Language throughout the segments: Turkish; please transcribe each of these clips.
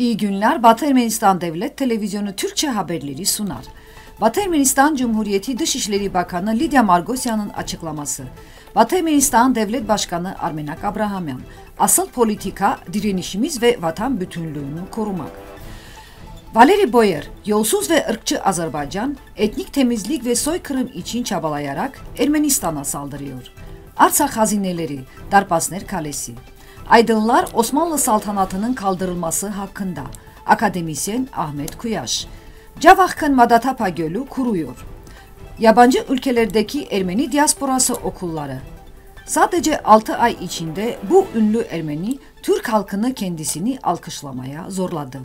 İyi günler. Batı Ermenistan Devlet Televizyonu Türkçe haberleri sunar. Batı Ermenistan Cumhuriyeti Dışişleri Bakanı Lidya Margosyan'ın açıklaması. Batı Ermenistan Devlet Başkanı Armenak Abrahamyan, asıl politika direnişimiz ve vatan bütünlüğünü korumak. Valeri Boyer, yolsuz ve ırkçı Azerbaycan, etnik temizlik ve soykırım için çabalayarak Ermenistan'a saldırıyor. Arsak hazineleri, Darpasner Kalesi, Aydınlar Osmanlı saltanatının kaldırılması hakkında. Akademisyen Ahmet Kuyaş. Cavakkın Madatapa Gölü kuruyor. Yabancı ülkelerdeki Ermeni diasporası okulları. Sadece 6 ay içinde bu ünlü Ermeni Türk halkını kendisini alkışlamaya zorladı.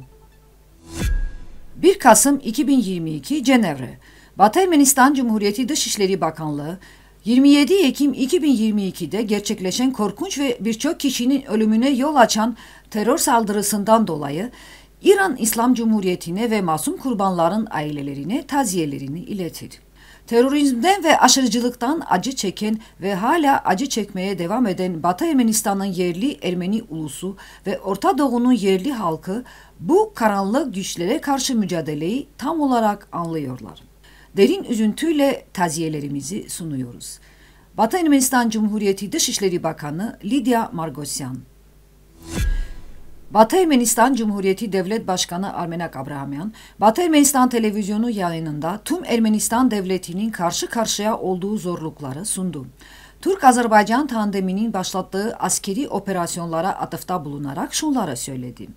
1 Kasım 2022 Cenevre Batı Ermenistan Cumhuriyeti Dışişleri Bakanlığı 27 Ekim 2022'de gerçekleşen korkunç ve birçok kişinin ölümüne yol açan terör saldırısından dolayı İran İslam Cumhuriyeti'ne ve masum kurbanların ailelerine taziyelerini iletir. Terörizmden ve aşırıcılıktan acı çeken ve hala acı çekmeye devam eden Batı Ermenistan'ın yerli Ermeni ulusu ve Orta Doğu'nun yerli halkı bu karanlık güçlere karşı mücadeleyi tam olarak anlıyorlar derin üzüntüyle taziyelerimizi sunuyoruz. Batı Ermenistan Cumhuriyeti Dışişleri Bakanı Lidya Margosyan. Batı Ermenistan Cumhuriyeti Devlet Başkanı Armenak Abrahamyan, Batı Ermenistan televizyonu yayınında tüm Ermenistan devletinin karşı karşıya olduğu zorlukları sundu. Türk-Azerbaycan tandeminin başlattığı askeri operasyonlara atıfta bulunarak şunlara söyledi.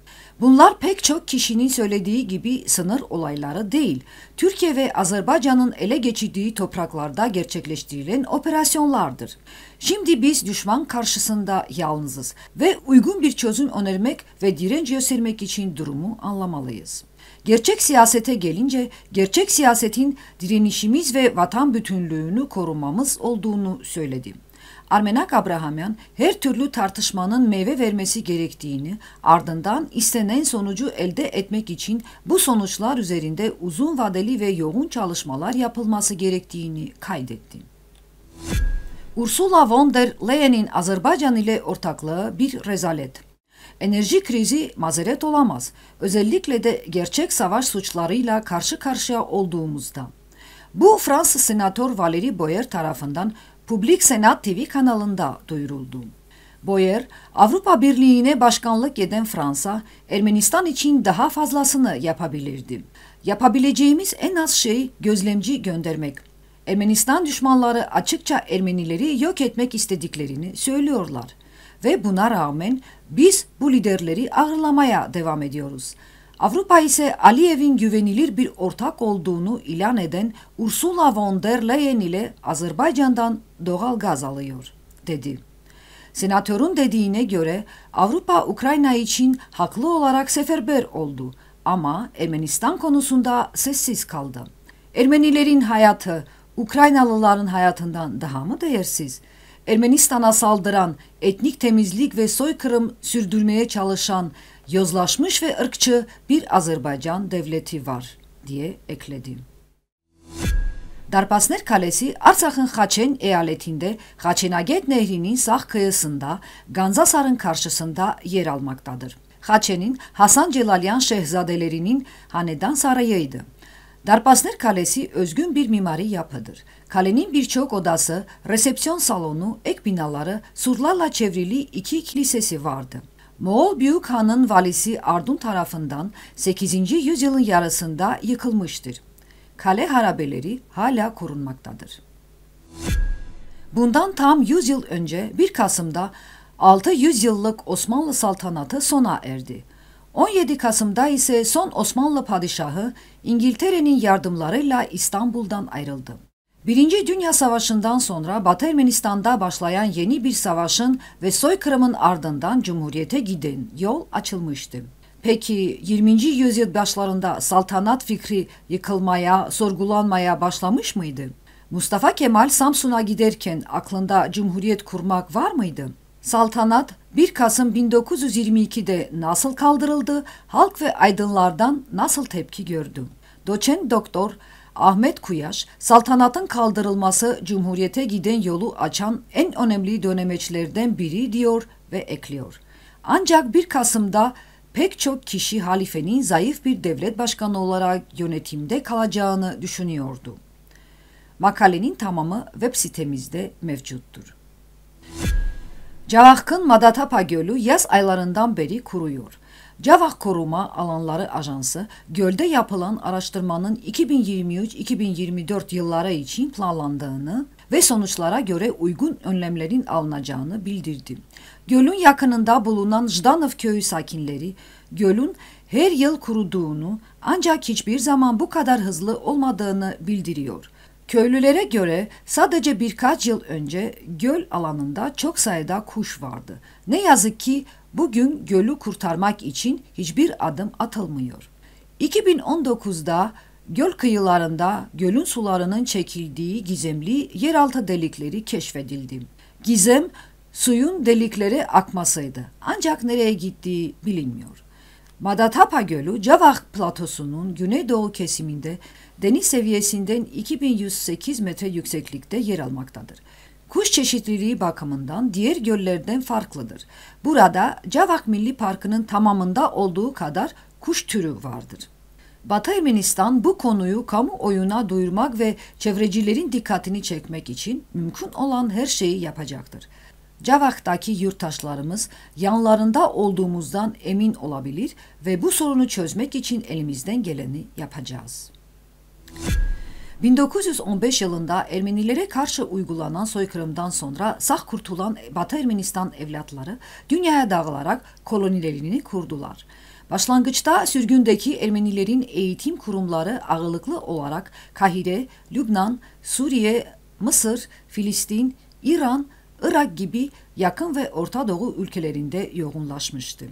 Bunlar pek çok kişinin söylediği gibi sınır olayları değil, Türkiye ve Azerbaycan'ın ele geçirdiği topraklarda gerçekleştirilen operasyonlardır. Şimdi biz düşman karşısında yalnızız ve uygun bir çözüm önermek ve direnç göstermek için durumu anlamalıyız. Gerçek siyasete gelince, gerçek siyasetin direnişimiz ve vatan bütünlüğünü korumamız olduğunu söyledim. Armenak Abrahamyan her türlü tartışmanın meyve vermesi gerektiğini, ardından istenen sonucu elde etmek için bu sonuçlar üzerinde uzun vadeli ve yoğun çalışmalar yapılması gerektiğini kaydetti. Ursula von der Leyen'in Azerbaycan ile ortaklığı bir rezalet. Enerji krizi mazeret olamaz. Özellikle de gerçek savaş suçlarıyla karşı karşıya olduğumuzda. Bu Fransız senatör Valérie Boyer tarafından Publik Senat TV kanalında duyuruldu. Boyer, Avrupa Birliği'ne başkanlık eden Fransa, Ermenistan için daha fazlasını yapabilirdi. Yapabileceğimiz en az şey gözlemci göndermek. Ermenistan düşmanları açıkça Ermenileri yok etmek istediklerini söylüyorlar ve buna rağmen biz bu liderleri ağırlamaya devam ediyoruz. Avrupa ise Aliyev'in güvenilir bir ortak olduğunu ilan eden Ursula von der Leyen ile Azerbaycan'dan doğal gaz alıyor, dedi. Senatörün dediğine göre Avrupa Ukrayna için haklı olarak seferber oldu ama Ermenistan konusunda sessiz kaldı. Ermenilerin hayatı Ukraynalıların hayatından daha mı değersiz? Ermenistan'a saldıran, etnik temizlik ve soykırım sürdürmeye çalışan Յոզլաշմыш ve ırkçı bir Azerbaycan devleti var diye ekledi. Դարպասներ քալեսի Արցախն Խաչեն էալեթինդե Խաչենագետ նեհրինին սախ քյսնդա Գանձասարն քարշսնդա երալմակտադր Խաչենին Հասան Ջելալյան Շեհզադելերինին Հանեդան Սարայեյդը Դարպասներ քալեսի özgün bir mimari yapıdır. Kalenin birçok odası, resepsiyon salonu, ek binaları, Surlarla çevrili iki kilisesi vardı. Moğol Büyük Han'ın valisi Ardun tarafından 8. yüzyılın yarısında yıkılmıştır. Kale harabeleri hala korunmaktadır. Bundan tam 100 yıl önce 1 Kasım'da 600 yıllık Osmanlı saltanatı sona erdi. 17 Kasım'da ise son Osmanlı padişahı İngiltere'nin yardımlarıyla İstanbul'dan ayrıldı. Birinci Dünya Savaşı'ndan sonra Batı Ermenistan'da başlayan yeni bir savaşın ve soykırımın ardından Cumhuriyete giden yol açılmıştı. Peki 20. yüzyıl başlarında saltanat fikri yıkılmaya, sorgulanmaya başlamış mıydı? Mustafa Kemal Samsun'a giderken aklında cumhuriyet kurmak var mıydı? Saltanat 1 Kasım 1922'de nasıl kaldırıldı, halk ve aydınlardan nasıl tepki gördü? Doçent doktor Ahmet Kuyaş, saltanatın kaldırılması Cumhuriyete giden yolu açan en önemli dönemeçlerden biri diyor ve ekliyor. Ancak 1 Kasım'da pek çok kişi halifenin zayıf bir devlet başkanı olarak yönetimde kalacağını düşünüyordu. Makalenin tamamı web sitemizde mevcuttur. Cavahk'ın Madatapa Gölü yaz aylarından beri kuruyor. Cavak Koruma Alanları Ajansı, gölde yapılan araştırmanın 2023-2024 yılları için planlandığını ve sonuçlara göre uygun önlemlerin alınacağını bildirdi. Gölün yakınında bulunan Jdanov köyü sakinleri, gölün her yıl kuruduğunu ancak hiçbir zaman bu kadar hızlı olmadığını bildiriyor. Köylülere göre sadece birkaç yıl önce göl alanında çok sayıda kuş vardı. Ne yazık ki Bugün gölü kurtarmak için hiçbir adım atılmıyor. 2019'da göl kıyılarında gölün sularının çekildiği gizemli yeraltı delikleri keşfedildi. Gizem suyun deliklere akmasıydı ancak nereye gittiği bilinmiyor. Madatapa Gölü, Cavah Platosu'nun güneydoğu kesiminde deniz seviyesinden 2108 metre yükseklikte yer almaktadır kuş çeşitliliği bakımından diğer göllerden farklıdır. Burada Cavak Milli Parkı'nın tamamında olduğu kadar kuş türü vardır. Batı Ermenistan bu konuyu kamuoyuna duyurmak ve çevrecilerin dikkatini çekmek için mümkün olan her şeyi yapacaktır. Cavak'taki yurttaşlarımız yanlarında olduğumuzdan emin olabilir ve bu sorunu çözmek için elimizden geleni yapacağız. Müzik 1915 yılında Ermenilere karşı uygulanan soykırımdan sonra sah kurtulan Batı Ermenistan evlatları dünyaya dağılarak kolonilerini kurdular. Başlangıçta sürgündeki Ermenilerin eğitim kurumları ağırlıklı olarak Kahire, Lübnan, Suriye, Mısır, Filistin, İran, Irak gibi yakın ve Orta Doğu ülkelerinde yoğunlaşmıştı.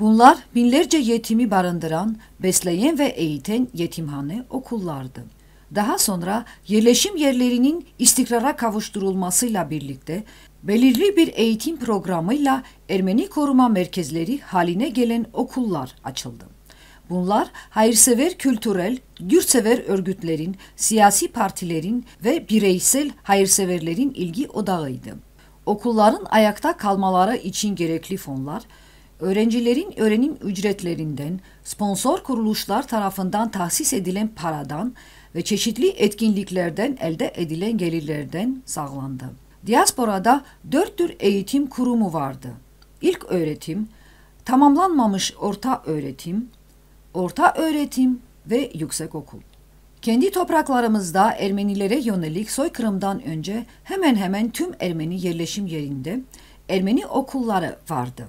Bunlar binlerce yetimi barındıran, besleyen ve eğiten yetimhane okullardı daha sonra yerleşim yerlerinin istikrara kavuşturulmasıyla birlikte belirli bir eğitim programıyla Ermeni koruma merkezleri haline gelen okullar açıldı. Bunlar hayırsever kültürel, yurtsever örgütlerin, siyasi partilerin ve bireysel hayırseverlerin ilgi odağıydı. Okulların ayakta kalmaları için gerekli fonlar, öğrencilerin öğrenim ücretlerinden, sponsor kuruluşlar tarafından tahsis edilen paradan, ve çeşitli etkinliklerden elde edilen gelirlerden sağlandı. Diasporada dört tür eğitim kurumu vardı. İlk öğretim, tamamlanmamış orta öğretim, orta öğretim ve yüksek okul. Kendi topraklarımızda Ermenilere yönelik soykırımdan önce hemen hemen tüm Ermeni yerleşim yerinde Ermeni okulları vardı.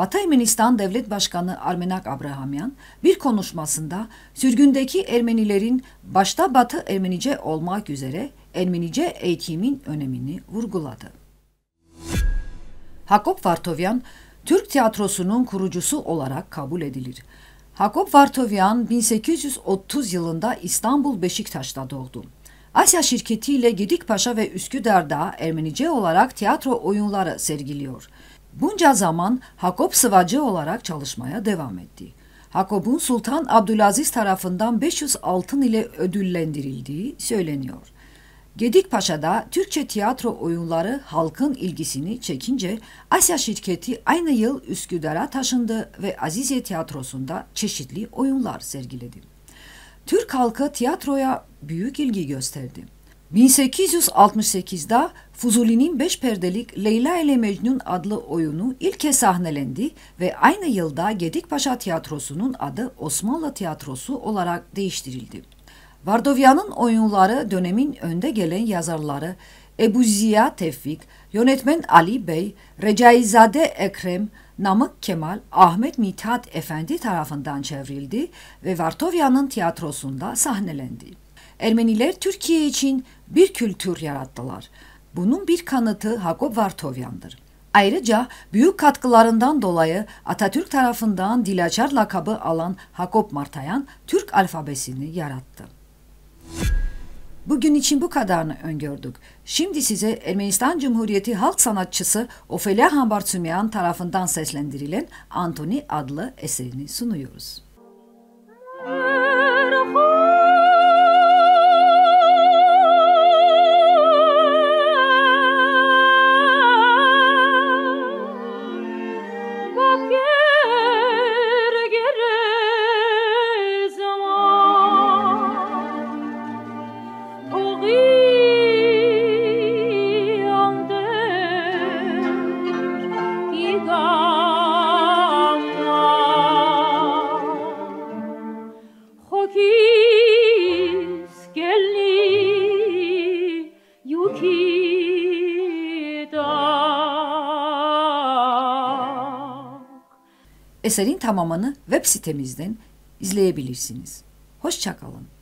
Batı Ermenistan Devlet Başkanı Armenak Abrahamyan bir konuşmasında sürgündeki Ermenilerin başta Batı Ermenice olmak üzere Ermenice eğitimin önemini vurguladı. Hakop Vartovyan, Türk tiyatrosunun kurucusu olarak kabul edilir. Hakop Vartovyan 1830 yılında İstanbul Beşiktaş'ta doğdu. Asya şirketiyle Gedikpaşa ve Üsküdar'da Ermenice olarak tiyatro oyunları sergiliyor. Bunca zaman Hakop sıvacı olarak çalışmaya devam etti. Hakop'un Sultan Abdülaziz tarafından 500 altın ile ödüllendirildiği söyleniyor. Gedikpaşa'da Türkçe tiyatro oyunları halkın ilgisini çekince Asya şirketi aynı yıl Üsküdar'a taşındı ve Azize Tiyatrosu'nda çeşitli oyunlar sergiledi. Türk halkı tiyatroya büyük ilgi gösterdi. 1868'da Fuzuli'nin beş perdelik Leyla ile Mecnun adlı oyunu ilk kez sahnelendi ve aynı yılda Gedikpaşa Tiyatrosu'nun adı Osmanlı Tiyatrosu olarak değiştirildi. Vardovya'nın oyunları dönemin önde gelen yazarları Ebu Ziya Tevfik, yönetmen Ali Bey, Recaizade Ekrem, Namık Kemal, Ahmet Mithat Efendi tarafından çevrildi ve Vartovya'nın tiyatrosunda sahnelendi. Ermeniler Türkiye için bir kültür yarattılar. Bunun bir kanıtı Hagop Vartovyan'dır. Ayrıca büyük katkılarından dolayı Atatürk tarafından Dilaçar lakabı alan Hakop Martayan Türk alfabesini yarattı. Bugün için bu kadarını öngördük. Şimdi size Ermenistan Cumhuriyeti halk sanatçısı Ofelia Hambartsumyan tarafından seslendirilen Antoni adlı eserini sunuyoruz. Eserin tamamını web sitemizden izleyebilirsiniz. Hoşçakalın.